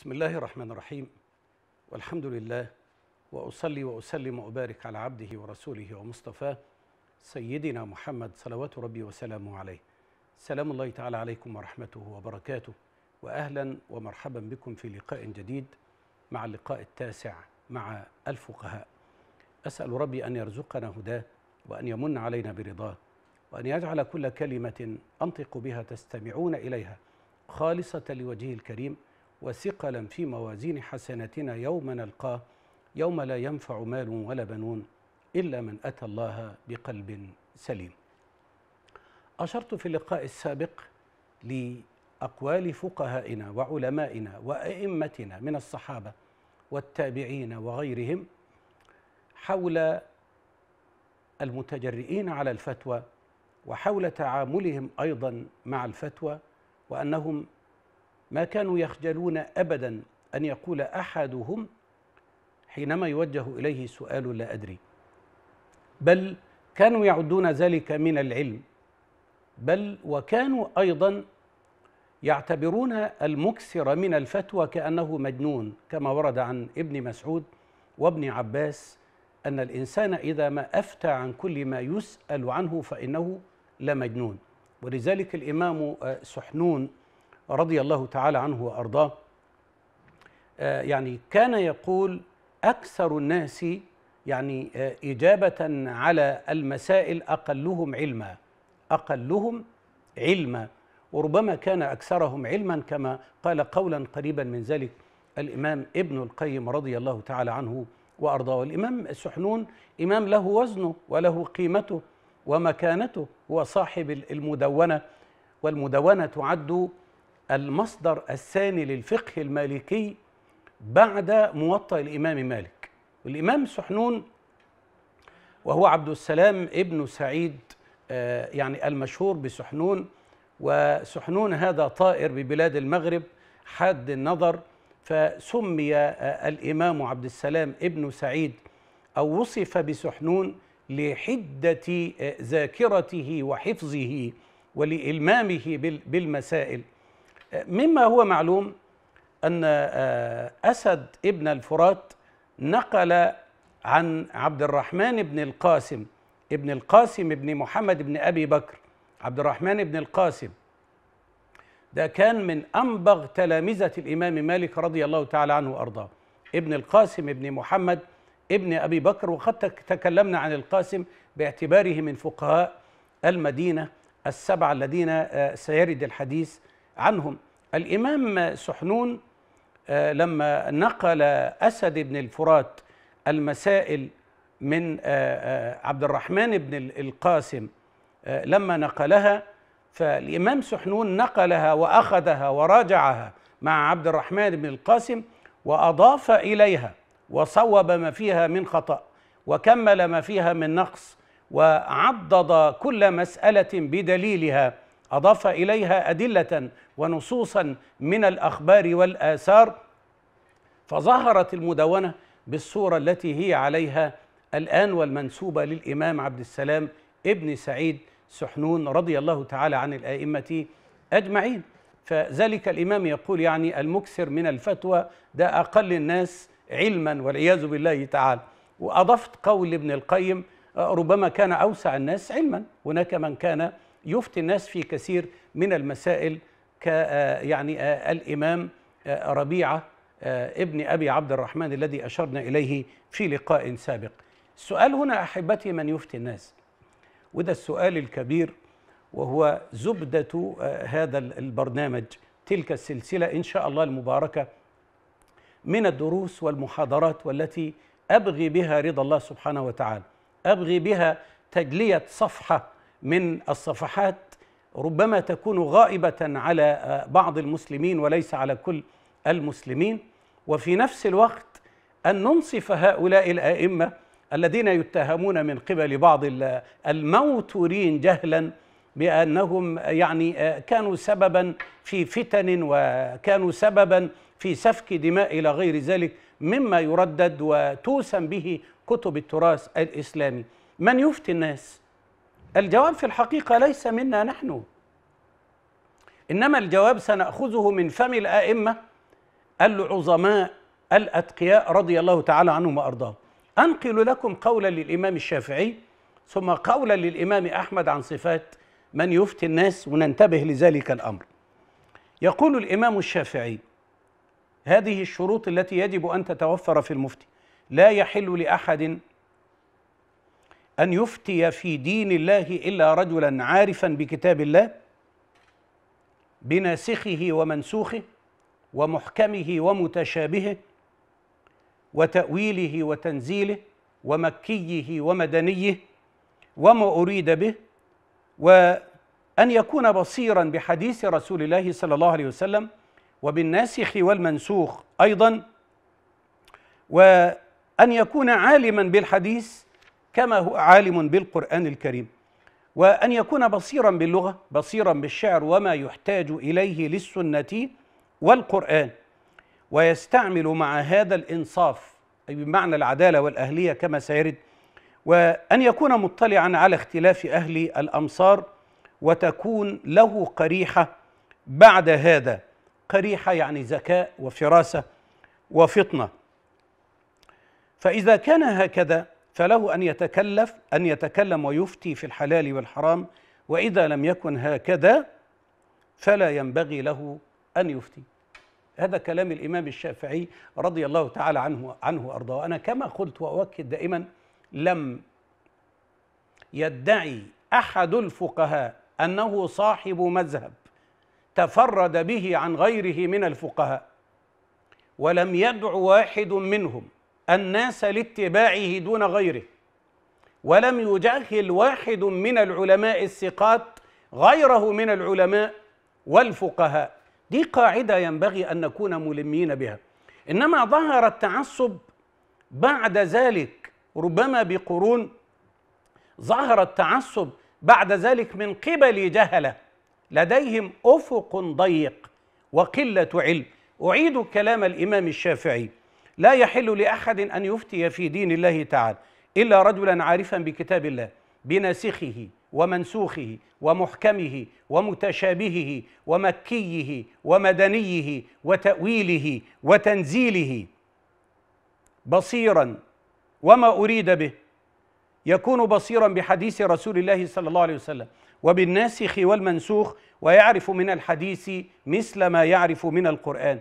بسم الله الرحمن الرحيم والحمد لله واصلي واسلم وابارك على عبده ورسوله ومصطفاه سيدنا محمد صلوات ربي وسلامه عليه سلام الله تعالى عليكم ورحمته وبركاته واهلا ومرحبا بكم في لقاء جديد مع اللقاء التاسع مع الفقهاء اسال ربي ان يرزقنا هداه وان يمن علينا برضاه وان يجعل كل كلمه انطق بها تستمعون اليها خالصه لوجهه الكريم وثقلا في موازين حسناتنا يوم نلقاه يوم لا ينفع مال ولا بنون إلا من أتى الله بقلب سليم أشرت في اللقاء السابق لأقوال فقهائنا وعلمائنا وأئمتنا من الصحابة والتابعين وغيرهم حول المتجرئين على الفتوى وحول تعاملهم أيضا مع الفتوى وأنهم ما كانوا يخجلون أبدا أن يقول أحدهم حينما يوجه إليه سؤال لا أدري بل كانوا يعدون ذلك من العلم بل وكانوا أيضا يعتبرون المكسر من الفتوى كأنه مجنون كما ورد عن ابن مسعود وابن عباس أن الإنسان إذا ما أفتى عن كل ما يسأل عنه فإنه لمجنون ولذلك الإمام آه، سحنون رضي الله تعالى عنه وارضاه آه، يعني كان يقول اكثر الناس يعني آه، اجابه على المسائل اقلهم علما اقلهم علما وربما كان اكثرهم علما كما قال قولا قريبا من ذلك الامام ابن القيم رضي الله تعالى عنه وارضاه والامام السحنون امام له وزنه وله قيمته ومكانته هو صاحب المدونه والمدونه تعد المصدر الثاني للفقه المالكي بعد موطأ الإمام مالك الإمام سحنون وهو عبد السلام ابن سعيد آه، يعني المشهور بسحنون وسحنون هذا طائر ببلاد المغرب حاد النظر فسمي آه، الإمام عبد السلام ابن سعيد أو وصف بسحنون لحدة آه، ذاكرته وحفظه ولإلمامه بالمسائل مما هو معلوم أن آه، أسد ابن الفرات نقل عن عبد الرحمن بن القاسم ابن القاسم بن محمد بن أبي بكر عبد الرحمن بن القاسم ده كان من أنبغ تلامذة الإمام مالك رضي الله تعالى عنه وأرضاه ابن القاسم بن محمد ابن أبي بكر وقد تكلمنا عن القاسم باعتباره من فقهاء المدينة السبعة الذين آه، سيرد الحديث عنهم الإمام سحنون آه، لما نقل أسد بن الفرات المسائل من آه، آه، عبد الرحمن بن القاسم لما نقلها فالإمام سحنون نقلها وأخذها وراجعها مع عبد الرحمن بن القاسم وأضاف إليها وصوب ما فيها من خطأ وكمل ما فيها من نقص وعضد كل مسألة بدليلها اضاف اليها ادله ونصوصا من الاخبار والاثار فظهرت المدونه بالصوره التي هي عليها الان والمنسوبه للامام عبد السلام ابن سعيد سحنون رضي الله تعالى عن الائمه اجمعين فذلك الامام يقول يعني المكثر من الفتوى ده اقل الناس علما والعياذ بالله تعالى واضفت قول ابن القيم ربما كان اوسع الناس علما هناك من كان يفتي الناس في كثير من المسائل ك آه، يعني آه، الامام آه، ربيعه ابن ابي عبد الرحمن الذي اشرنا اليه في لقاء سابق. السؤال هنا احبتي من يفتي الناس؟ وده السؤال الكبير وهو زبده هذا البرنامج تلك السلسله ان شاء الله المباركه من الدروس والمحاضرات والتي ابغي بها رضا الله سبحانه وتعالى، ابغي بها تجليه صفحه من الصفحات ربما تكون غائبه على آه، بعض المسلمين وليس على كل المسلمين وفي نفس الوقت ان ننصف هؤلاء الائمه الذين يتهمون من قبل بعض الموتورين جهلا بانهم آه، يعني آه، كانوا سببا في فتن وكانوا سببا في سفك دماء الى غير ذلك مما يردد وتوسم به كتب التراث الاسلامي من يفتي الناس الجواب في الحقيقة ليس منا نحن إنما الجواب سنأخذه من فم الآئمة العظماء الأتقياء رضي الله تعالى عنهم وأرضاهم أنقل لكم قولا للإمام الشافعي ثم قولا للإمام أحمد عن صفات من يفتي الناس وننتبه لذلك الأمر يقول الإمام الشافعي هذه الشروط التي يجب أن تتوفر في المفتي لا يحل لأحد أن يفتي في دين الله إلا رجلا عارفا بكتاب الله بناسخه ومنسوخه ومحكمه ومتشابهه وتأويله وتنزيله ومكيه ومدنيه وما أريد به وأن يكون بصيرا بحديث رسول الله صلى الله عليه وسلم وبالناسخ والمنسوخ أيضا وأن يكون عالما بالحديث كما هو عالم بالقرآن الكريم وأن يكون بصيرا باللغة بصيرا بالشعر وما يحتاج إليه للسنة والقرآن ويستعمل مع هذا الإنصاف أي بمعنى العدالة والأهلية كما سيرد وأن يكون مطلعا على اختلاف أهل الأمصار وتكون له قريحة بعد هذا قريحة يعني ذكاء وفراسة وفطنة فإذا كان هكذا فله أن يتكلف أن يتكلم ويفتي في الحلال والحرام وإذا لم يكن هكذا فلا ينبغي له أن يفتي هذا كلام الإمام الشافعي رضي الله تعالى عنه عنه وأرضاه أنا كما قلت وأؤكد دائما لم يدعي أحد الفقهاء أنه صاحب مذهب تفرد به عن غيره من الفقهاء ولم يدع واحد منهم الناس لاتباعه دون غيره ولم يجهل واحد من العلماء الثقات غيره من العلماء والفقهاء دي قاعده ينبغي ان نكون ملمين بها انما ظهر التعصب بعد ذلك ربما بقرون ظهر التعصب بعد ذلك من قبل جهله لديهم افق ضيق وقله علم اعيد كلام الامام الشافعي لا يحل لاحد ان يفتي في دين الله تعالى الا رجلا عارفا بكتاب الله بناسخه ومنسوخه ومحكمه ومتشابهه ومكيه ومدنيه وتاويله وتنزيله بصيرا وما اريد به يكون بصيرا بحديث رسول الله صلى الله عليه وسلم وبالناسخ والمنسوخ ويعرف من الحديث مثل ما يعرف من القران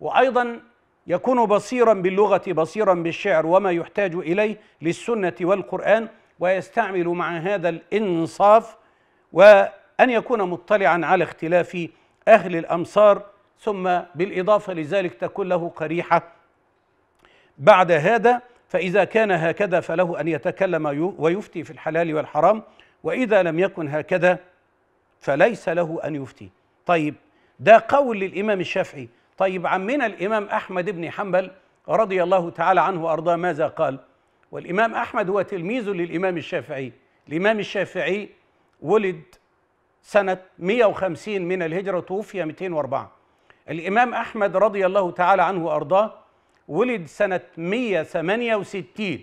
وايضا يكون بصيرا باللغة بصيرا بالشعر وما يحتاج إليه للسنة والقرآن ويستعمل مع هذا الإنصاف وأن يكون مطلعا على اختلاف أهل الأمصار ثم بالإضافة لذلك تكون له قريحة بعد هذا فإذا كان هكذا فله أن يتكلم ويفتي في الحلال والحرام وإذا لم يكن هكذا فليس له أن يفتي طيب ده قول للإمام الشافعي طيب عمنا الإمام أحمد بن حنبل رضي الله تعالى عنه وأرضاه ماذا قال؟ والإمام أحمد هو تلميذ للإمام الشافعي الإمام الشافعي ولد سنة 150 من الهجرة توفي 204 الإمام أحمد رضي الله تعالى عنه وأرضاه ولد سنة 168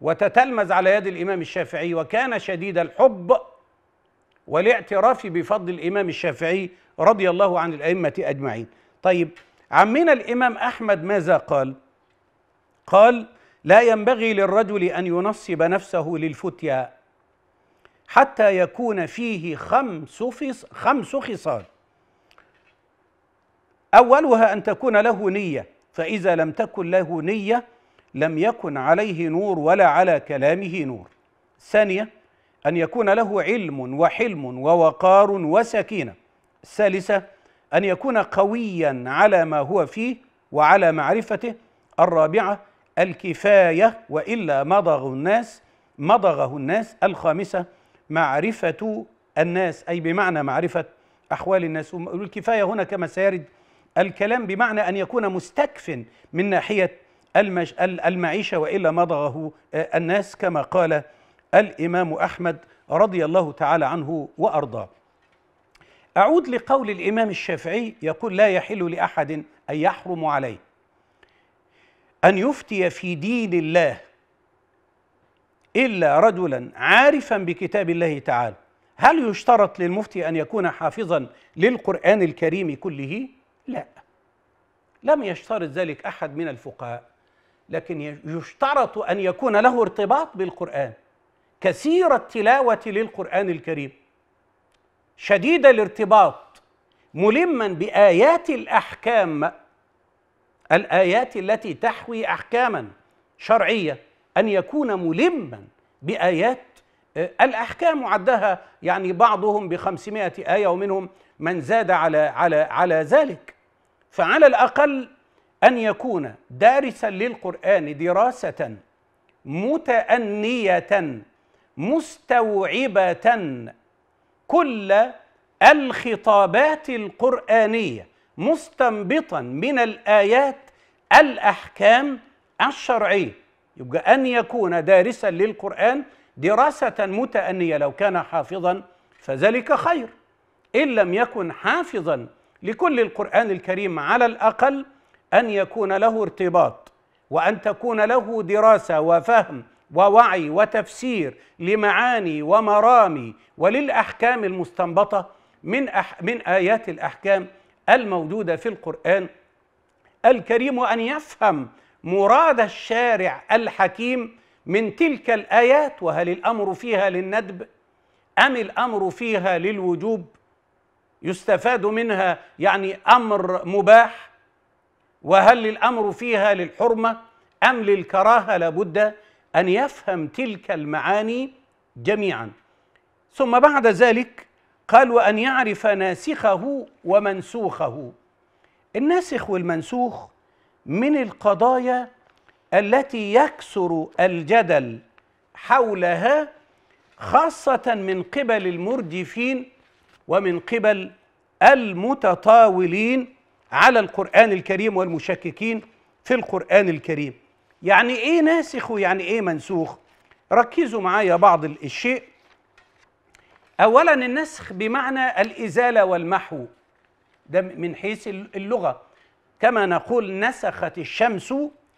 وتتلمذ على يد الإمام الشافعي وكان شديد الحب والاعتراف بفضل الإمام الشافعي رضي الله عن الأئمة أجمعين طيب عمنا الامام احمد ماذا قال قال لا ينبغي للرجل ان ينصب نفسه للفتيا حتى يكون فيه خمس خمس خصال اولها ان تكون له نيه فاذا لم تكن له نيه لم يكن عليه نور ولا على كلامه نور ثانيه ان يكون له علم وحلم ووقار وسكينه الثالثه ان يكون قويا على ما هو فيه وعلى معرفته الرابعه الكفايه والا مضغ الناس مضغه الناس الخامسه معرفه الناس اي بمعنى معرفه احوال الناس والكفايه هنا كما سيرد الكلام بمعنى ان يكون مستكف من ناحيه المش المعيشه والا مضغه آه، الناس كما قال الامام احمد رضي الله تعالى عنه وارضاه أعود لقول الإمام الشافعي يقول لا يحل لأحد أن يحرم عليه أن يفتي في دين الله إلا رجلا عارفا بكتاب الله تعالى هل يشترط للمفتي أن يكون حافظا للقرآن الكريم كله؟ لا لم يشترط ذلك أحد من الفقهاء لكن يشترط أن يكون له ارتباط بالقرآن كثير التلاوة للقرآن الكريم شديد الارتباط ملما بايات الاحكام الايات التي تحوي احكاما شرعيه ان يكون ملما بايات آه، الاحكام عدها يعني بعضهم ب 500 ايه ومنهم من زاد على على على ذلك فعلى الاقل ان يكون دارسا للقران دراسه متانيه مستوعبه كل الخطابات القرآنية مستنبطا من الآيات الأحكام الشرعية يبقى أن يكون دارسا للقرآن دراسة متأنية لو كان حافظا فذلك خير إن لم يكن حافظا لكل القرآن الكريم على الأقل أن يكون له ارتباط وأن تكون له دراسة وفهم ووعي وتفسير لمعاني ومرامي وللاحكام المستنبطه من أح من ايات الاحكام الموجوده في القران الكريم وان يفهم مراد الشارع الحكيم من تلك الايات وهل الامر فيها للندب ام الامر فيها للوجوب يستفاد منها يعني امر مباح وهل الامر فيها للحرمه ام للكراهه لابد أن يفهم تلك المعاني جميعا ثم بعد ذلك قال وأن يعرف ناسخه ومنسوخه الناسخ والمنسوخ من القضايا التي يكثر الجدل حولها خاصة من قبل المرجفين ومن قبل المتطاولين على القرآن الكريم والمشككين في القرآن الكريم يعني ايه ناسخ ويعني ايه منسوخ ركزوا معايا بعض الشيء اولا النسخ بمعنى الازاله والمحو ده من حيث اللغه كما نقول نسخت الشمس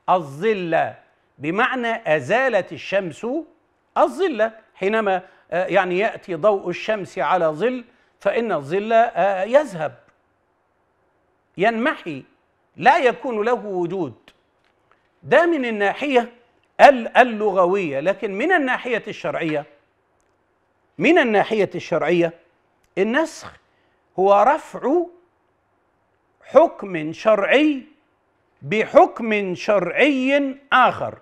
الظل بمعنى ازالت الشمس الظل حينما آه، يعني ياتي ضوء الشمس على ظل فان الظل آه، يذهب ينمحي لا يكون له وجود ده من الناحيه اللغويه لكن من الناحيه الشرعيه من الناحيه الشرعيه النسخ هو رفع حكم شرعي بحكم شرعي اخر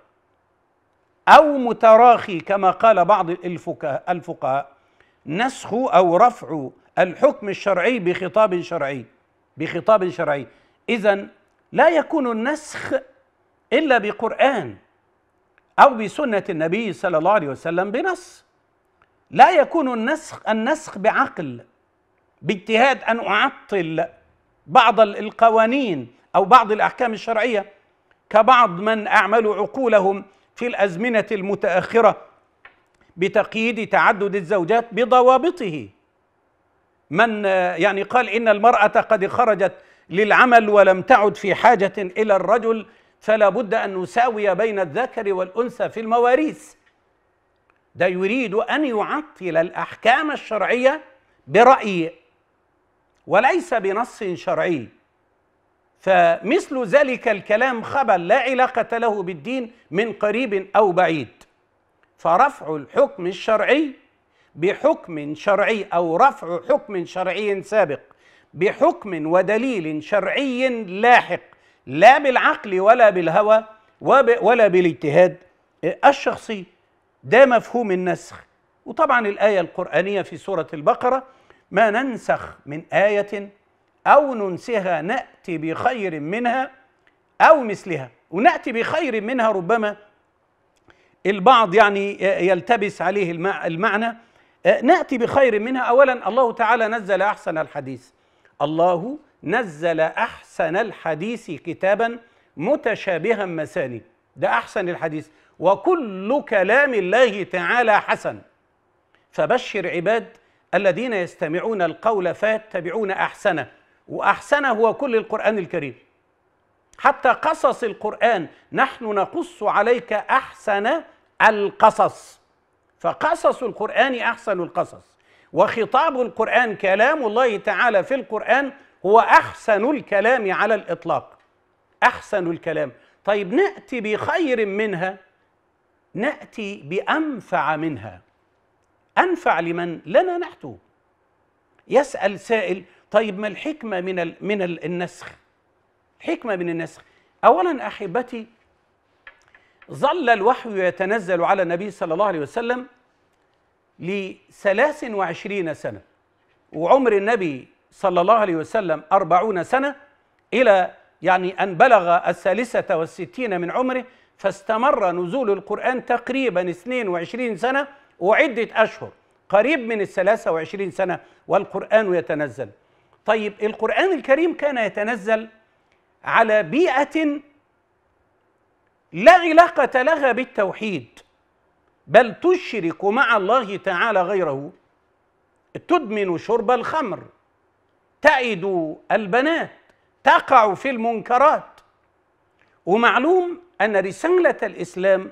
او متراخي كما قال بعض الفقهاء نسخ او رفع الحكم الشرعي بخطاب شرعي بخطاب شرعي اذا لا يكون النسخ إلا بقرآن أو بسنة النبي صلى الله عليه وسلم بنص لا يكون النسخ النسخ بعقل باجتهاد أن أعطل بعض القوانين أو بعض الأحكام الشرعية كبعض من أعملوا عقولهم في الأزمنة المتأخرة بتقييد تعدد الزوجات بضوابطه من يعني قال إن المرأة قد خرجت للعمل ولم تعد في حاجة إلى الرجل فلا بد أن نساوي بين الذكر والأنثى في المواريث ده يريد أن يعطل الأحكام الشرعية برأي وليس بنص شرعي فمثل ذلك الكلام خبل لا علاقة له بالدين من قريب أو بعيد فرفع الحكم الشرعي بحكم شرعي أو رفع حكم شرعي سابق بحكم ودليل شرعي لاحق لا بالعقل ولا بالهوى ولا بالاجتهاد الشخصي ده مفهوم النسخ وطبعا الآية القرآنية في سورة البقرة ما ننسخ من آية أو ننسها نأتي بخير منها أو مثلها ونأتي بخير منها ربما البعض يعني يلتبس عليه المعنى نأتي بخير منها أولا الله تعالى نزل أحسن الحديث الله نزل أحسن الحديث كتابا متشابها مثاني ده أحسن الحديث وكل كلام الله تعالى حسن فبشر عباد الذين يستمعون القول فيتبعون أحسنه وأحسنه هو كل القرآن الكريم حتى قصص القرآن نحن نقص عليك أحسن القصص فقصص القرآن أحسن القصص وخطاب القرآن كلام الله تعالى في القرآن هو احسن الكلام على الاطلاق احسن الكلام طيب ناتي بخير منها ناتي بانفع منها انفع لمن لنا نحن يسال سائل طيب ما الحكمه من من النسخ حكمه من النسخ اولا احبتي ظل الوحي يتنزل على النبي صلى الله عليه وسلم لثلاث وعشرين سنه وعمر النبي صلى الله عليه وسلم أربعون سنة إلى يعني أن بلغ الثالثة والستين من عمره فاستمر نزول القرآن تقريبا 22 سنة وعدة أشهر قريب من الثلاثة وعشرين سنة والقرآن يتنزل طيب القرآن الكريم كان يتنزل على بيئة لا علاقة لها بالتوحيد بل تشرك مع الله تعالى غيره تدمن شرب الخمر تعد البنات تقع في المنكرات ومعلوم أن رسالة الإسلام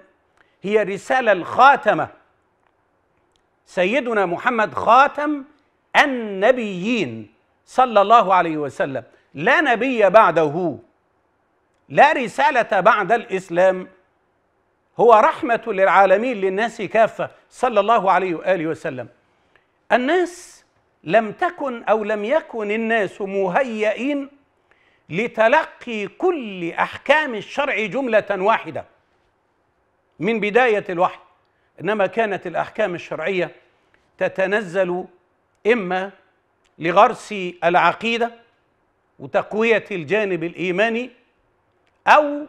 هي رسالة الخاتمة سيدنا محمد خاتم النبيين صلى الله عليه وسلم لا نبي بعده لا رسالة بعد الإسلام هو رحمة للعالمين للناس كافة صلى الله عليه وآله وسلم الناس لم تكن او لم يكن الناس مهيئين لتلقي كل احكام الشرع جمله واحده من بدايه الوحي انما كانت الاحكام الشرعيه تتنزل اما لغرس العقيده وتقويه الجانب الايماني او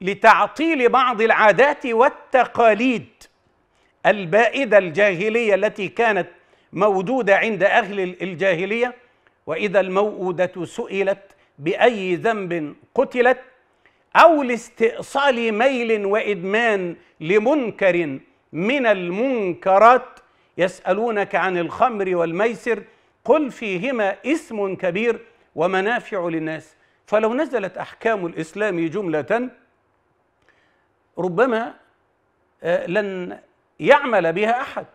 لتعطيل بعض العادات والتقاليد البائده الجاهليه التي كانت موجودة عند أهل الجاهلية وإذا الموءودة سئلت بأي ذنب قتلت أو لاستئصال ميل وإدمان لمنكر من المنكرات يسألونك عن الخمر والميسر قل فيهما اسم كبير ومنافع للناس فلو نزلت أحكام الإسلام جملة ربما آه، لن يعمل بها أحد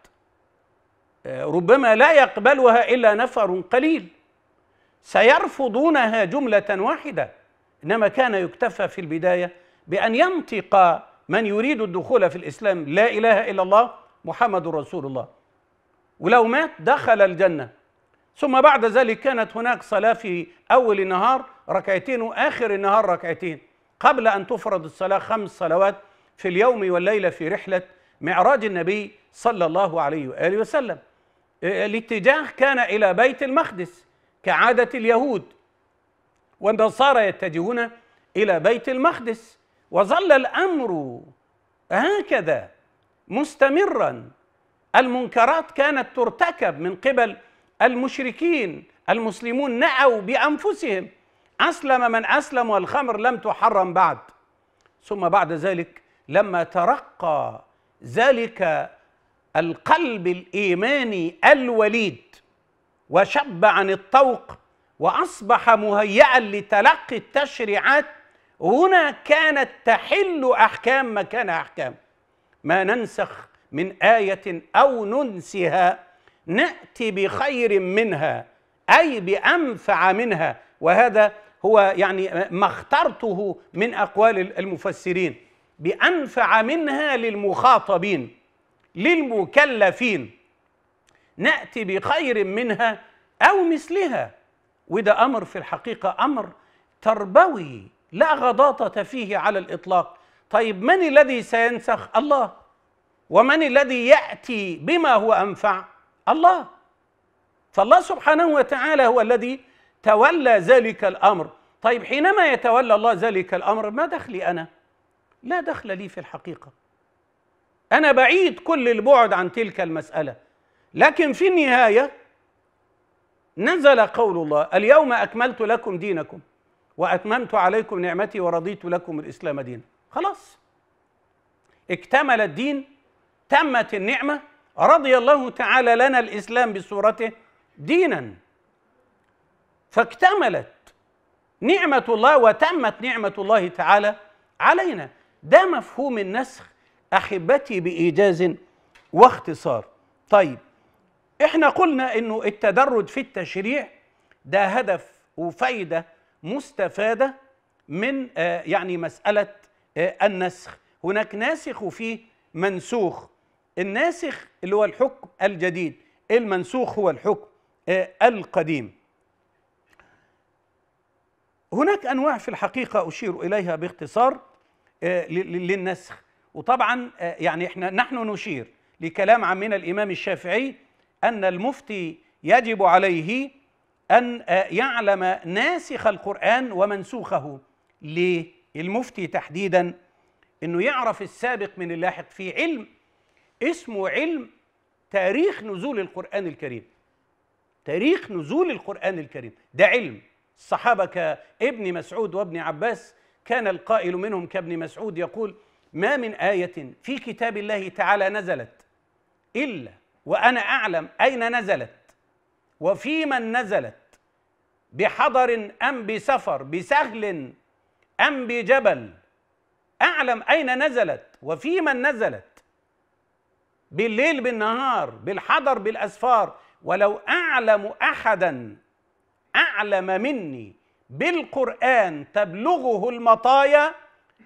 ربما لا يقبلها الا نفر قليل سيرفضونها جمله واحده انما كان يكتفى في البدايه بان ينطق من يريد الدخول في الاسلام لا اله الا الله محمد رسول الله ولو مات دخل الجنه ثم بعد ذلك كانت هناك صلاه في اول النهار ركعتين واخر النهار ركعتين قبل ان تفرض الصلاه خمس صلوات في اليوم والليله في رحله معراج النبي صلى الله عليه واله وسلم إيه، الاتجاه كان إلى بيت المقدس كعادة اليهود والنصارى يتجهون إلى بيت المقدس وظل الأمر هكذا مستمرا المنكرات كانت ترتكب من قبل المشركين المسلمون نعوا بأنفسهم أسلم من أسلم والخمر لم تحرم بعد ثم بعد ذلك لما ترقى ذلك القلب الايماني الوليد وشب عن الطوق واصبح مهيئا لتلقي التشريعات هنا كانت تحل احكام مكان احكام ما ننسخ من ايه او ننسها ناتي بخير منها اي بانفع منها وهذا هو يعني ما اخترته من اقوال المفسرين بانفع منها للمخاطبين للمكلفين ناتي بخير منها او مثلها وده امر في الحقيقه امر تربوي لا غضاضه فيه على الاطلاق طيب من الذي سينسخ الله ومن الذي ياتي بما هو انفع الله فالله سبحانه وتعالى هو الذي تولى ذلك الامر طيب حينما يتولى الله ذلك الامر ما دخلي انا لا دخل لي في الحقيقه انا بعيد كل البعد عن تلك المساله لكن في النهايه نزل قول الله اليوم اكملت لكم دينكم واتممت عليكم نعمتي ورضيت لكم الاسلام دينا خلاص اكتمل الدين تمت النعمه رضي الله تعالى لنا الاسلام بصورته دينا فاكتملت نعمه الله وتمت نعمه الله تعالى علينا ده مفهوم النسخ احبتي بايجاز واختصار طيب احنا قلنا انه التدرج في التشريع ده هدف وفايده مستفاده من آه، يعني مساله آه، النسخ هناك ناسخ وفيه منسوخ الناسخ اللي هو الحكم الجديد المنسوخ هو الحكم آه، القديم هناك انواع في الحقيقه اشير اليها باختصار للنسخ وطبعا آه، يعني احنا نحن نشير لكلام عمنا الامام الشافعي ان المفتي يجب عليه ان آه، يعلم ناسخ القران ومنسوخه ليه المفتي تحديدا انه يعرف السابق من اللاحق في علم اسمه علم تاريخ نزول القران الكريم تاريخ نزول القران الكريم ده علم الصحابه كابن مسعود وابن عباس كان القائل منهم كابن مسعود يقول ما من آية في كتاب الله تعالى نزلت إلا وأنا أعلم أين نزلت وفي من نزلت بحضر أم بسفر بسهل أم بجبل أعلم أين نزلت وفي من نزلت بالليل بالنهار بالحضر بالأسفار ولو أعلم أحدا أعلم مني بالقرآن تبلغه المطايا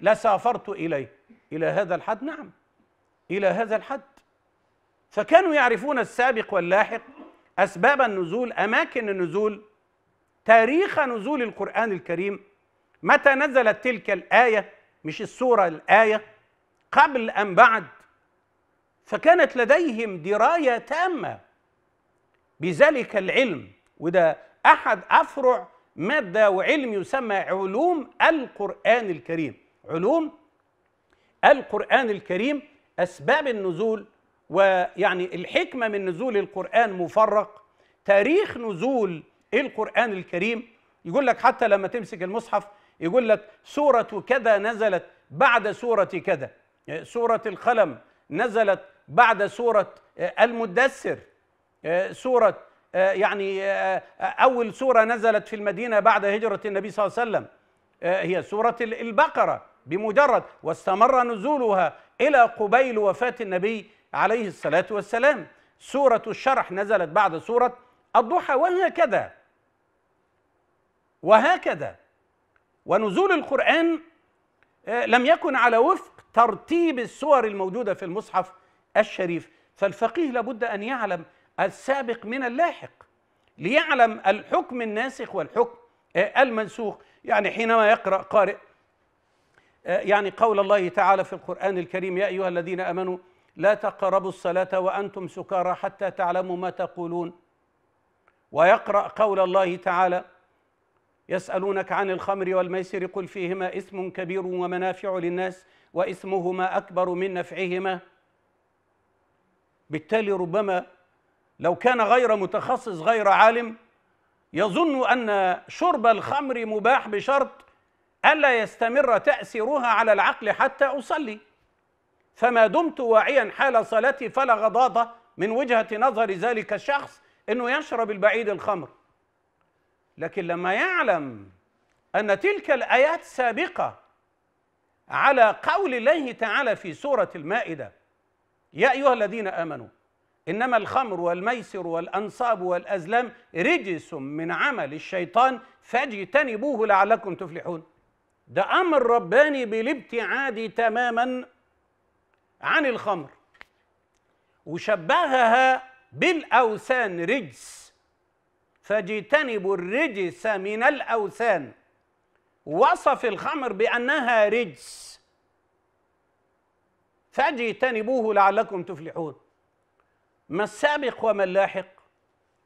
لسافرت إليه إلى هذا الحد نعم إلى هذا الحد فكانوا يعرفون السابق واللاحق أسباب النزول أماكن النزول تاريخ نزول القرآن الكريم متى نزلت تلك الآية مش السورة الآية قبل أم بعد فكانت لديهم دراية تامة بذلك العلم وده أحد أفرع مادة وعلم يسمى علوم القرآن الكريم علوم القرآن الكريم أسباب النزول ويعني الحكمة من نزول القرآن مفرق تاريخ نزول القرآن الكريم يقول لك حتى لما تمسك المصحف يقول لك سورة كذا نزلت بعد سورة كذا سورة القلم نزلت بعد سورة آه، المدثر آه، سورة آه، يعني أول سورة نزلت في المدينة بعد هجرة النبي صلى الله عليه وسلم هي سورة البقرة بمجرد واستمر نزولها إلى قبيل وفاة النبي عليه الصلاة والسلام سورة الشرح نزلت بعد سورة الضحى وهكذا وهكذا ونزول القرآن آه، لم يكن على وفق ترتيب السور الموجودة في المصحف الشريف فالفقيه لابد أن يعلم السابق من اللاحق ليعلم الحكم الناسخ والحكم آه، المنسوخ يعني حينما يقرأ قارئ آه، يعني قول الله تعالى في القرآن الكريم يا أيها الذين آمنوا لا تقربوا الصلاة وأنتم سكارى حتى تعلموا ما تقولون ويقرأ قول الله تعالى يسألونك عن الخمر والميسر قل فيهما إثم كبير ومنافع للناس وإثمهما أكبر من نفعهما بالتالي ربما لو كان غير متخصص غير عالم يظن أن شرب الخمر مباح بشرط ألا يستمر تأثيرها على العقل حتى أصلي فما دمت واعيا حال صلاتي فلا غضاضة من وجهة نظر ذلك الشخص أنه يشرب البعيد الخمر لكن لما يعلم أن تلك الآيات سابقة على قول الله تعالى في سورة المائدة يا أيها الذين آمنوا إنما الخمر والميسر والأنصاب والأزلام رجس من عمل الشيطان فاجتنبوه لعلكم تفلحون ده امر رباني بالابتعاد تماما عن الخمر وشبهها بالاوثان رجس فاجتنبوا الرجس من الاوثان وصف الخمر بانها رجس فاجتنبوه لعلكم تفلحون ما السابق وما اللاحق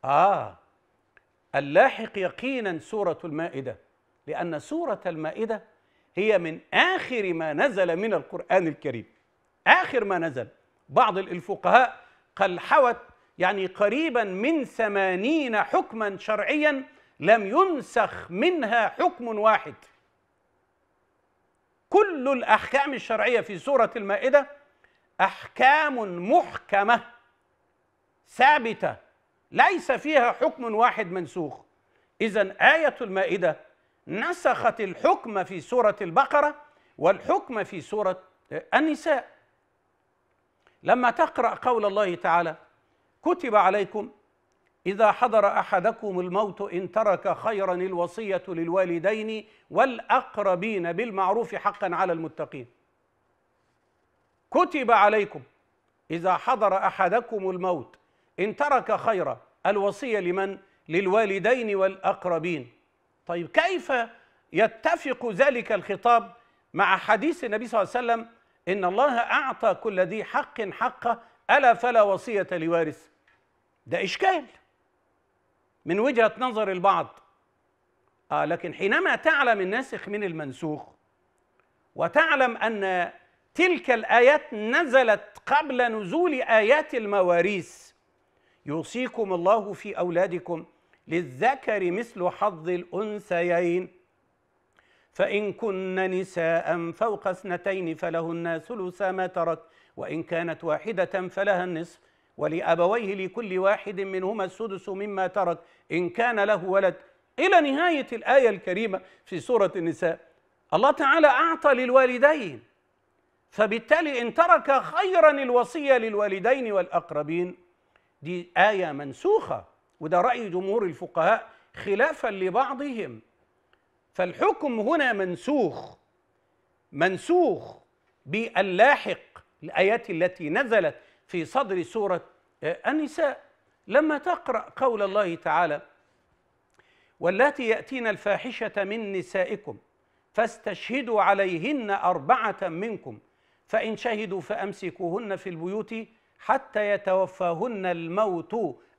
اه اللاحق يقينا سوره المائده لان سوره المائده هي من آخر ما نزل من القرآن الكريم آخر ما نزل بعض الفقهاء قال حوت يعني قريبا من ثمانين حكما شرعيا لم ينسخ منها حكم واحد كل الأحكام الشرعية في سورة المائدة أحكام محكمة ثابتة ليس فيها حكم واحد منسوخ إذا آية المائدة نسخت الحكم في سورة البقرة والحكم في سورة النساء لما تقرأ قول الله تعالى كتب عليكم إذا حضر أحدكم الموت إن ترك خيرا الوصية للوالدين والأقربين بالمعروف حقا على المتقين كتب عليكم إذا حضر أحدكم الموت إن ترك خيرا الوصية لمن؟ للوالدين والأقربين طيب كيف يتفق ذلك الخطاب مع حديث النبي صلى الله عليه وسلم إن الله أعطى كل ذي حق حقه ألا فلا وصية لوارث ده إشكال من وجهة نظر البعض آه لكن حينما تعلم الناسخ من المنسوخ وتعلم أن تلك الآيات نزلت قبل نزول آيات المواريث يوصيكم الله في أولادكم للذكر مثل حظ الأنثيين فإن كن نساء فوق اثنتين فلهن ثلث ما ترك وإن كانت واحدة فلها النصف ولأبويه لكل واحد منهما السدس مما ترك إن كان له ولد إلى نهاية الآية الكريمة في سورة النساء الله تعالى أعطى للوالدين فبالتالي إن ترك خيرا الوصية للوالدين والأقربين دي آية منسوخة وده رأي جمهور الفقهاء خلافا لبعضهم فالحكم هنا منسوخ منسوخ باللاحق الآيات التي نزلت في صدر سورة آه، النساء لما تقرأ قول الله تعالى واللاتي يأتين الفاحشة من نسائكم فاستشهدوا عليهن أربعة منكم فإن شهدوا فأمسكوهن في البيوت حتى يتوفاهن الموت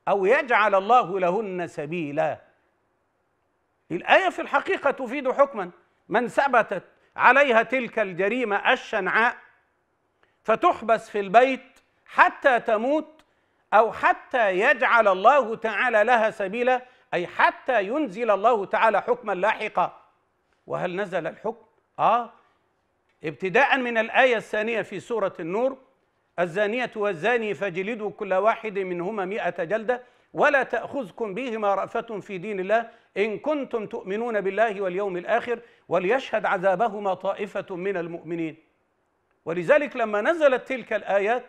أو يجعل الله لهن سبيلا الآية في الحقيقة تفيد حكما من ثبتت عليها تلك الجريمة الشنعاء فتحبس في البيت حتى تموت أو حتى يجعل الله تعالى لها سبيلا أي حتى ينزل الله تعالى حكما لاحقا وهل نزل الحكم؟ آه ابتداء من الآية الثانية في سورة النور الزانية والزاني فاجلدوا كل واحد منهما مئة جلدة ولا تأخذكم بهما رأفة في دين الله إن كنتم تؤمنون بالله واليوم الآخر وليشهد عذابهما طائفة من المؤمنين ولذلك لما نزلت تلك الآيات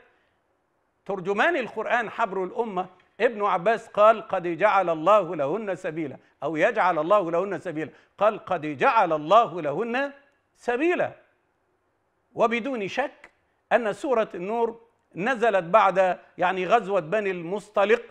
ترجمان القرآن حبر الأمة ابن عباس قال قد جعل الله لهن سبيلا أو يجعل الله لهن سبيلا قال قد جعل الله لهن سبيلا وبدون شك أن سورة النور نزلت بعد يعني غزوة بني المصطلق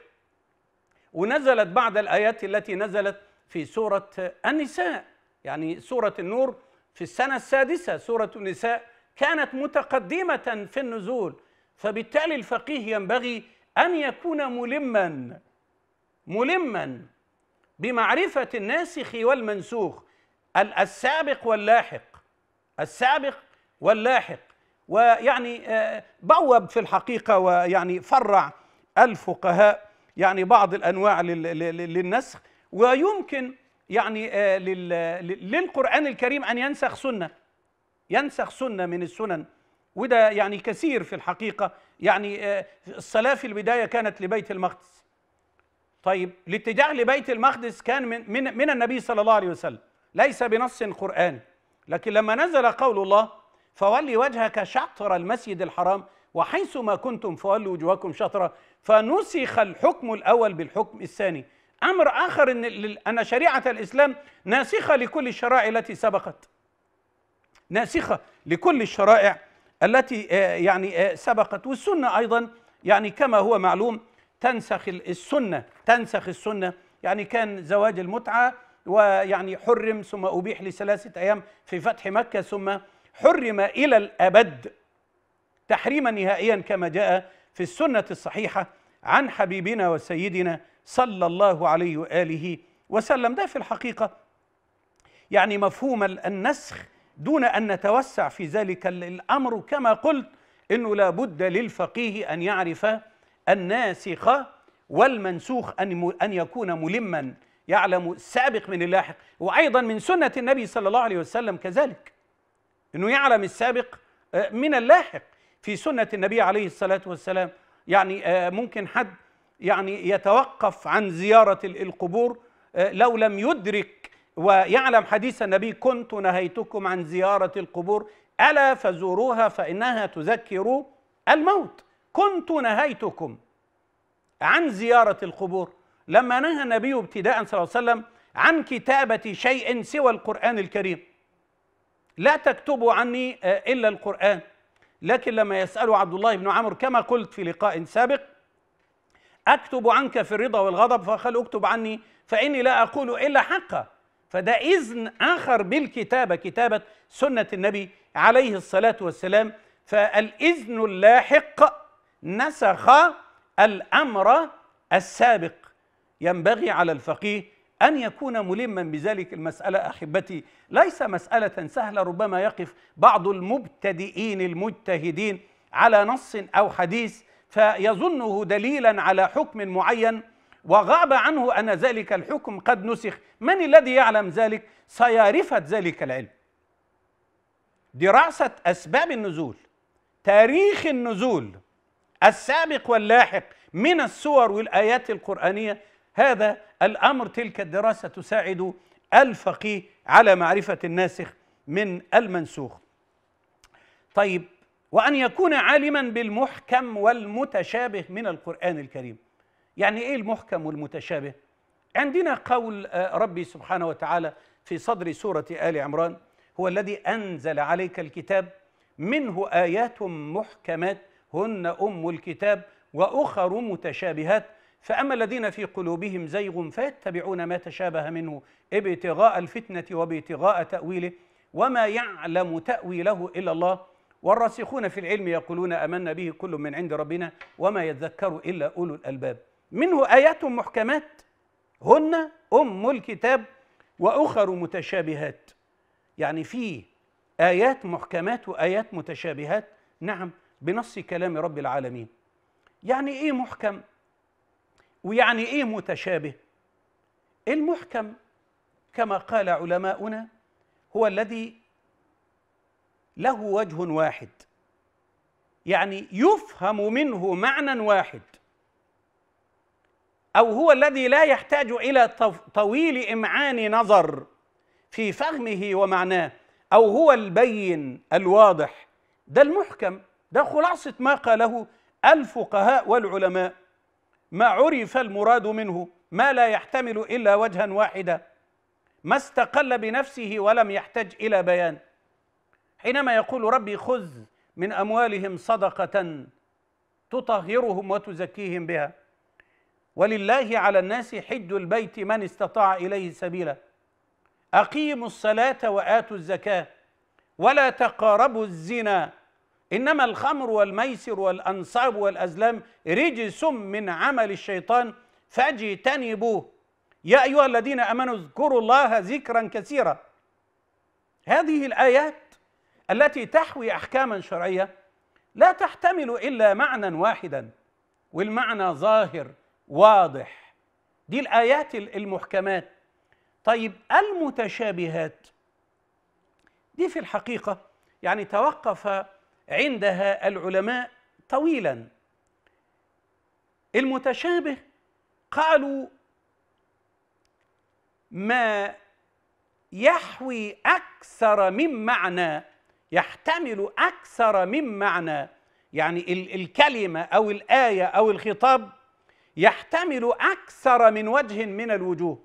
ونزلت بعد الآيات التي نزلت في سورة النساء يعني سورة النور في السنة السادسة سورة النساء كانت متقدمة في النزول فبالتالي الفقيه ينبغي أن يكون ملما ملما بمعرفة الناسخ والمنسوخ السابق واللاحق السابق واللاحق ويعني آه، بوب في الحقيقة ويعني فرع الفقهاء يعني بعض الأنواع للنسخ ويمكن يعني آه، للقرآن الكريم أن ينسخ سنة ينسخ سنة من السنن وده يعني كثير في الحقيقة يعني آه، الصلاة في البداية كانت لبيت المقدس طيب الاتجاه لبيت المقدس كان من, من, من النبي صلى الله عليه وسلم ليس بنص قرآني لكن لما نزل قول الله فولي وجهك شطر المسجد الحرام وحيثما كنتم فولوا وجوهكم شطره فنسخ الحكم الاول بالحكم الثاني امر اخر ان ان شريعه الاسلام ناسخه لكل الشرائع التي سبقت ناسخه لكل الشرائع التي آه، يعني آه، سبقت والسنه ايضا يعني كما هو معلوم تنسخ السنه تنسخ السنه يعني كان زواج المتعه ويعني حرم ثم ابيح لثلاثه ايام في فتح مكه ثم حرم الى الابد تحريما نهائيا كما جاء في السنه الصحيحه عن حبيبنا وسيدنا صلى الله عليه واله وسلم ده في الحقيقه يعني مفهوم النسخ دون ان نتوسع في ذلك الامر كما قلت انه لابد للفقيه ان يعرف الناسخ والمنسوخ ان ان يكون ملما يعلم السابق من اللاحق وايضا من سنه النبي صلى الله عليه وسلم كذلك انه يعلم السابق آه، من اللاحق في سنه النبي عليه الصلاه والسلام يعني آه، ممكن حد يعني يتوقف عن زياره القبور آه، لو لم يدرك ويعلم حديث النبي كنت نهيتكم عن زياره القبور الا فزوروها فانها تذكر الموت كنت نهيتكم عن زياره القبور لما نهى النبي ابتداء صلى الله عليه وسلم عن كتابه شيء سوى القران الكريم لا تكتبوا عني آه، إلا القرآن لكن لما يسأل عبد الله بن عمرو كما قلت في لقاء سابق أكتب عنك في الرضا والغضب فخل اكتب عني فإني لا أقول إلا حقا فده إذن آخر بالكتابة كتابة سنة النبي عليه الصلاة والسلام فالإذن اللاحق نسخ الأمر السابق ينبغي على الفقيه أن يكون ملما بذلك المسألة أحبتي ليس مسألة سهلة ربما يقف بعض المبتدئين المجتهدين على نص أو حديث فيظنه دليلا على حكم معين وغاب عنه أن ذلك الحكم قد نسخ من الذي يعلم ذلك سيارفة ذلك العلم دراسة أسباب النزول تاريخ النزول السابق واللاحق من السور والآيات القرآنية هذا الأمر تلك الدراسة تساعد الفقيه على معرفة الناسخ من المنسوخ طيب وأن يكون عالما بالمحكم والمتشابه من القرآن الكريم يعني إيه المحكم والمتشابه؟ عندنا قول آه، ربي سبحانه وتعالى في صدر سورة آل عمران هو الذي أنزل عليك الكتاب منه آيات محكمات هن أم الكتاب وأخر متشابهات فأما الذين في قلوبهم زيغ فيتبعون ما تشابه منه ابتغاء الفتنة وابتغاء تأويله وما يعلم تأويله إلا الله والراسخون في العلم يقولون أمنا به كل من عند ربنا وما يذكر إلا أولو الألباب منه آيات محكمات هن أم الكتاب وأخر متشابهات يعني في آيات محكمات وآيات متشابهات نعم بنص كلام رب العالمين يعني إيه محكم؟ ويعني ايه متشابه المحكم كما قال علماؤنا هو الذي له وجه واحد يعني يفهم منه معنى واحد او هو الذي لا يحتاج الى طويل امعان نظر في فهمه ومعناه او هو البين الواضح ده المحكم ده خلاصه ما قاله الفقهاء والعلماء ما عرف المراد منه ما لا يحتمل الا وجها واحدا ما استقل بنفسه ولم يحتج الى بيان حينما يقول ربي خذ من اموالهم صدقه تطهرهم وتزكيهم بها ولله على الناس حج البيت من استطاع اليه سبيلا اقيموا الصلاه واتوا الزكاه ولا تقاربوا الزنا إنما الخمر والميسر والأنصاب والأزلام رجس من عمل الشيطان فاجتنبوه يا أيها الذين أمنوا اذكروا الله ذكرا كثيرا هذه الآيات التي تحوي أحكاما شرعية لا تحتمل إلا معنى واحدا والمعنى ظاهر واضح دي الآيات المحكمات طيب المتشابهات دي في الحقيقة يعني توقف عندها العلماء طويلا المتشابه قالوا ما يحوي اكثر من معنى يحتمل اكثر من معنى يعني الكلمه او الايه او الخطاب يحتمل اكثر من وجه من الوجوه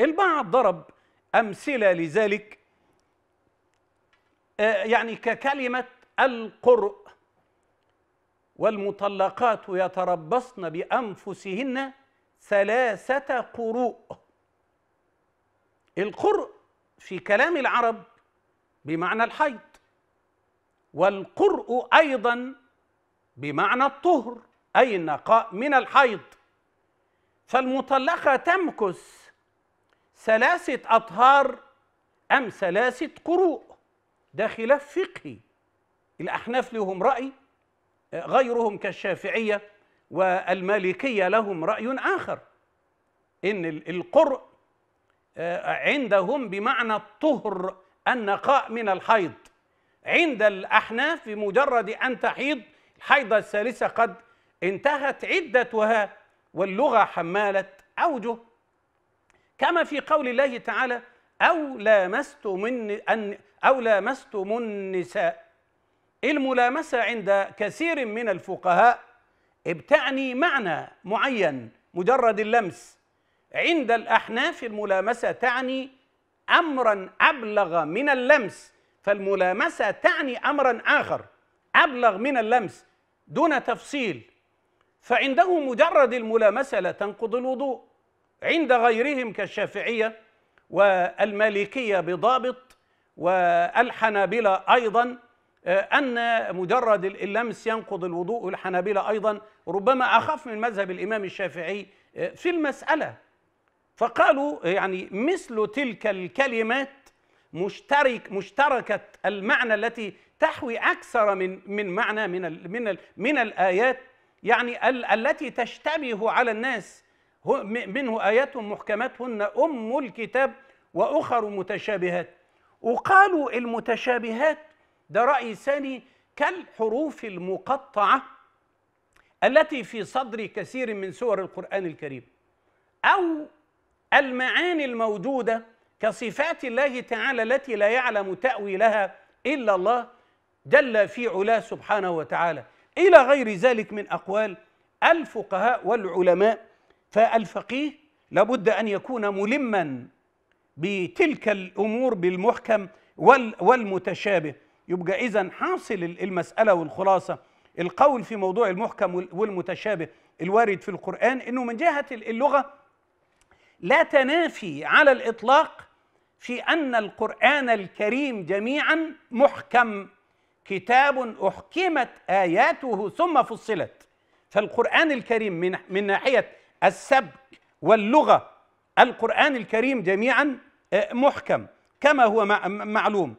البعض ضرب امثله لذلك آه، يعني ككلمه القرء والمطلقات يتربصن بأنفسهن ثلاثة قروء القرء في كلام العرب بمعنى الحيض والقرء أيضا بمعنى الطهر أي النقاء من الحيض فالمطلقة تمكث ثلاثة أطهار أم ثلاثة قروء ده خلاف فقهي الأحناف لهم رأي آه، غيرهم كالشافعية والمالكية لهم رأي آخر إن القرء آه، عندهم بمعنى الطهر النقاء من الحيض عند الأحناف بمجرد أن تحيض الحيضة الثالثة قد انتهت عدتها واللغة حمالت أوجه كما في قول الله تعالى أو لامستم أو لامستم النساء الملامسة عند كثير من الفقهاء بتعني معنى معين مجرد اللمس عند الأحناف الملامسة تعني أمرا أبلغ من اللمس فالملامسة تعني أمرا آخر أبلغ من اللمس دون تفصيل فعنده مجرد الملامسة لا تنقض الوضوء عند غيرهم كالشافعية والمالكية بضابط والحنابلة أيضا آه، أن مجرد اللمس ينقض الوضوء والحنابلة أيضا ربما أخف من مذهب الإمام الشافعي آه، في المسألة فقالوا آه، يعني مثل تلك الكلمات مشترك مشتركة المعنى التي تحوي أكثر من من معنى من الـ من الـ من الآيات يعني ال التي تشتبه على الناس منه آيات محكمات هن أم الكتاب وأخر متشابهات وقالوا المتشابهات ده رأي ثاني كالحروف المقطعة التي في صدر كثير من سور القرآن الكريم أو المعاني الموجودة كصفات الله تعالى التي لا يعلم تأويلها إلا الله جل في علاه سبحانه وتعالى إلى غير ذلك من أقوال الفقهاء والعلماء فالفقيه لابد أن يكون ملما بتلك الأمور بالمحكم والمتشابه يبقى إذا حاصل المسألة والخلاصة القول في موضوع المحكم والمتشابه الوارد في القرآن أنه من جهة اللغة لا تنافي على الإطلاق في أن القرآن الكريم جميعا محكم كتاب أحكمت آياته ثم فصلت فالقرآن الكريم من, من ناحية السبك واللغة القرآن الكريم جميعا آه، محكم كما هو معلوم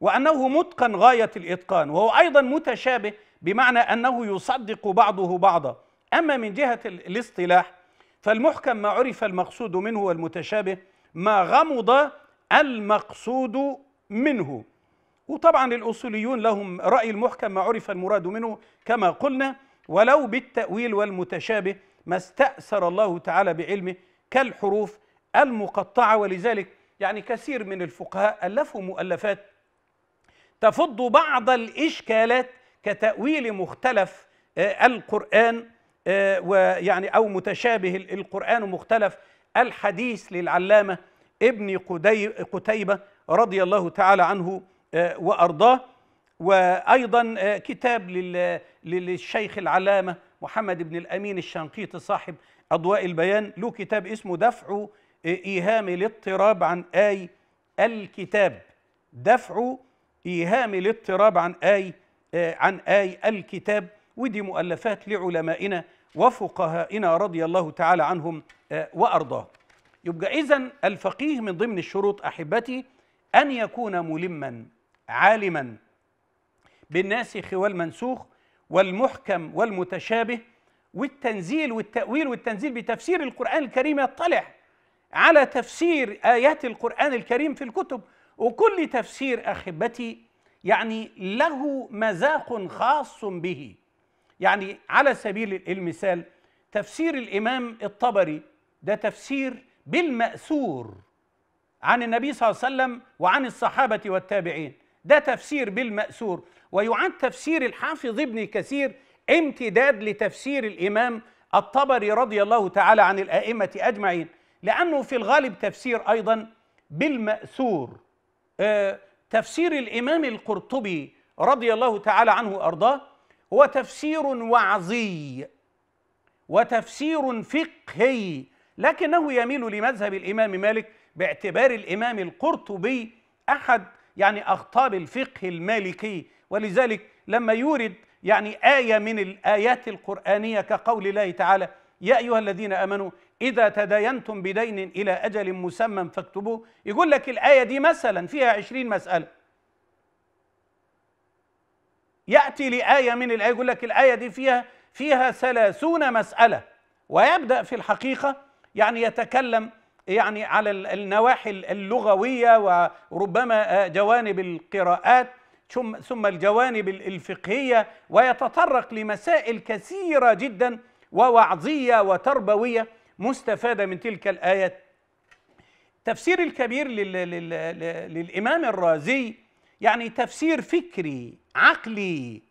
وأنه متقن غاية الإتقان وهو أيضا متشابه بمعنى أنه يصدق بعضه بعضا أما من جهة الاصطلاح فالمحكم ما عرف المقصود منه والمتشابه ما غمض المقصود منه وطبعا الأصوليون لهم رأي المحكم ما عرف المراد منه كما قلنا ولو بالتأويل والمتشابه ما استأثر الله تعالى بعلمه كالحروف المقطعة ولذلك يعني كثير من الفقهاء ألفوا مؤلفات تفض بعض الإشكالات كتأويل مختلف آه، القرآن آه، ويعني أو متشابه القرآن ومختلف الحديث للعلامة ابن قتيبة رضي الله تعالى عنه آه، وأرضاه وأيضا كتاب للشيخ العلامة محمد بن الأمين الشنقيطي صاحب أضواء البيان له كتاب اسمه دفع إيهام الاضطراب عن آي الكتاب دفع إيهام الاضطراب عن آي آه، عن آي الكتاب ودي مؤلفات لعلمائنا وفقهائنا رضي الله تعالى عنهم آه، وأرضاه يبقى إذا الفقيه من ضمن الشروط أحبتي أن يكون ملما عالما بالناسخ والمنسوخ والمحكم والمتشابه والتنزيل والتأويل والتنزيل بتفسير القرآن الكريم يطلع على تفسير آيات القرآن الكريم في الكتب وكل تفسير احبتي يعني له مذاق خاص به يعني على سبيل المثال تفسير الامام الطبري ده تفسير بالماثور عن النبي صلى الله عليه وسلم وعن الصحابه والتابعين ده تفسير بالماثور ويعد تفسير الحافظ ابن كثير امتداد لتفسير الامام الطبري رضي الله تعالى عن الائمه اجمعين لانه في الغالب تفسير ايضا بالماثور آه، تفسير الامام القرطبي رضي الله تعالى عنه وارضاه هو تفسير وعظي وتفسير فقهي لكنه يميل لمذهب الامام مالك باعتبار الامام القرطبي احد يعني اخطاب الفقه المالكي ولذلك لما يورد يعني ايه من الايات القرانيه كقول الله تعالى يا ايها الذين امنوا إذا تداينتم بدين إلى أجل مسمى فاكتبوه يقول لك الآية دي مثلا فيها عشرين مسألة يأتي لآية من الآية يقول لك الآية دي فيها فيها ثلاثون مسألة ويبدأ في الحقيقة يعني يتكلم يعني على النواحي اللغوية وربما آه، جوانب القراءات ثم الجوانب الفقهية ويتطرق لمسائل كثيرة جدا ووعظية وتربوية مستفادة من تلك الآية تفسير الكبير للـ للـ للإمام الرازي يعني تفسير فكري عقلي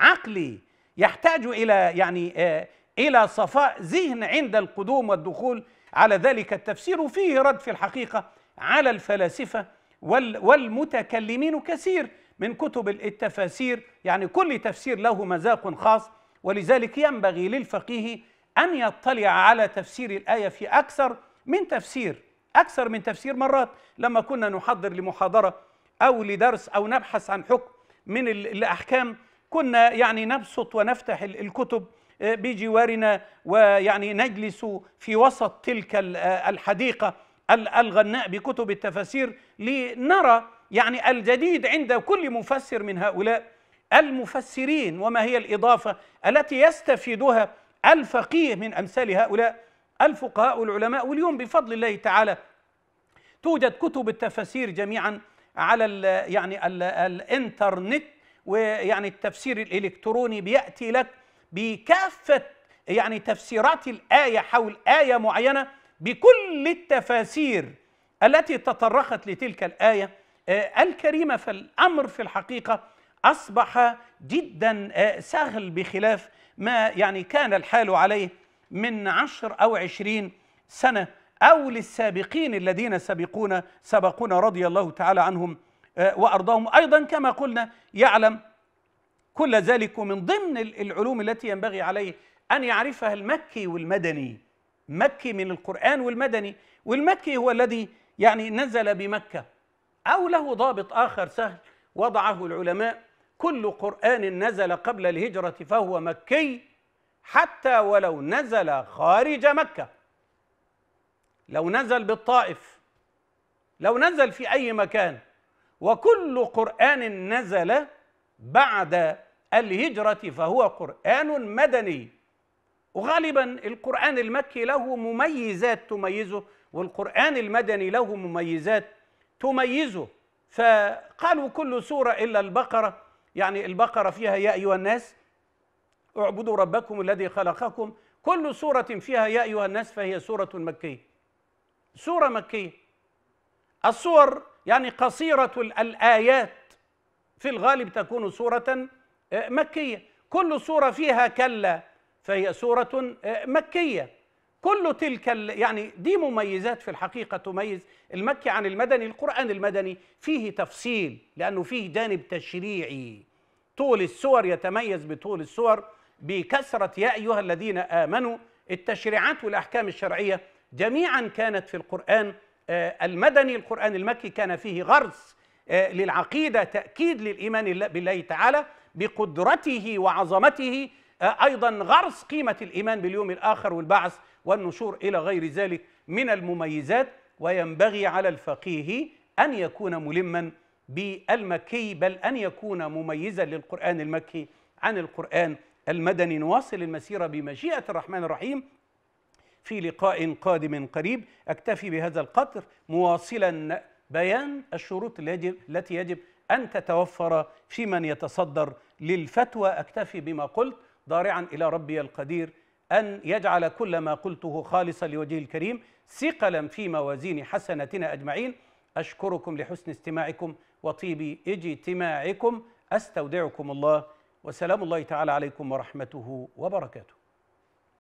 عقلي يحتاج إلى يعني آه، إلى صفاء ذهن عند القدوم والدخول على ذلك التفسير وفيه رد في الحقيقة على الفلاسفة والمتكلمين كثير من كتب التفاسير يعني كل تفسير له مذاق خاص ولذلك ينبغي للفقيه أن يطلع على تفسير الآية في أكثر من تفسير أكثر من تفسير مرات لما كنا نحضر لمحاضرة أو لدرس أو نبحث عن حكم من الأحكام كنا يعني نبسط ونفتح الكتب آه، بجوارنا ويعني نجلس في وسط تلك آه، الحديقة الغناء بكتب التفاسير لنرى يعني الجديد عند كل مفسر من هؤلاء المفسرين وما هي الإضافة التي يستفيدها الفقيه من أمثال هؤلاء الفقهاء والعلماء واليوم بفضل الله تعالى توجد كتب التفاسير جميعا على الـ يعني الـ الانترنت ويعني التفسير الالكتروني بياتي لك بكافه يعني تفسيرات الايه حول ايه معينه بكل التفاسير التي تطرقت لتلك الايه آه، الكريمه فالامر في الحقيقه اصبح جدا آه، سهل بخلاف ما يعني كان الحال عليه من عشر أو عشرين سنة أو للسابقين الذين سبقونا سبقونا رضي الله تعالى عنهم آه، وأرضاهم أيضا كما قلنا يعلم كل ذلك من ضمن العلوم التي ينبغي عليه أن يعرفها المكي والمدني مكي من القرآن والمدني والمكي هو الذي يعني نزل بمكة أو له ضابط آخر سهل وضعه العلماء كل قرآن نزل قبل الهجرة فهو مكي حتى ولو نزل خارج مكة لو نزل بالطائف لو نزل في أي مكان وكل قرآن نزل بعد الهجرة فهو قرآن مدني وغالبا القرآن المكي له مميزات تميزه والقرآن المدني له مميزات تميزه فقالوا كل سورة إلا البقرة يعني البقرة فيها يا أيها الناس اعبدوا ربكم الذي خلقكم كل سورة فيها يا أيها الناس فهي سورة مكية سورة مكية الصور يعني قصيرة الآيات في الغالب تكون سورة آه، مكية كل سورة فيها كلا فهي سورة آه، مكية كل تلك يعني دي مميزات في الحقيقة تميز المكي عن المدني القرآن المدني فيه تفصيل لأنه فيه جانب تشريعي طول السور يتميز بطول السور بكثرة يا أيها الذين آمنوا التشريعات والأحكام الشرعية جميعا كانت في القرآن آه، المدني القرآن المكي كان فيه غرس آه، للعقيدة تأكيد للإيمان بالله تعالى بقدرته وعظمته آه، أيضا غرس قيمة الإيمان باليوم الآخر والبعث والنشور إلى غير ذلك من المميزات وينبغي على الفقيه أن يكون ملما بالمكي بل أن يكون مميزا للقرآن المكي عن القرآن المدني نواصل المسيرة بمشيئة الرحمن الرحيم في لقاء قادم قريب أكتفي بهذا القدر مواصلا بيان الشروط التي يجب أن تتوفر في من يتصدر للفتوى أكتفي بما قلت ضارعا إلى ربي القدير أن يجعل كل ما قلته خالصا لوجهه الكريم ثقلا في موازين حسناتنا أجمعين أشكركم لحسن استماعكم وطيب اجتماعكم أستودعكم الله وسلام الله تعالى عليكم ورحمته وبركاته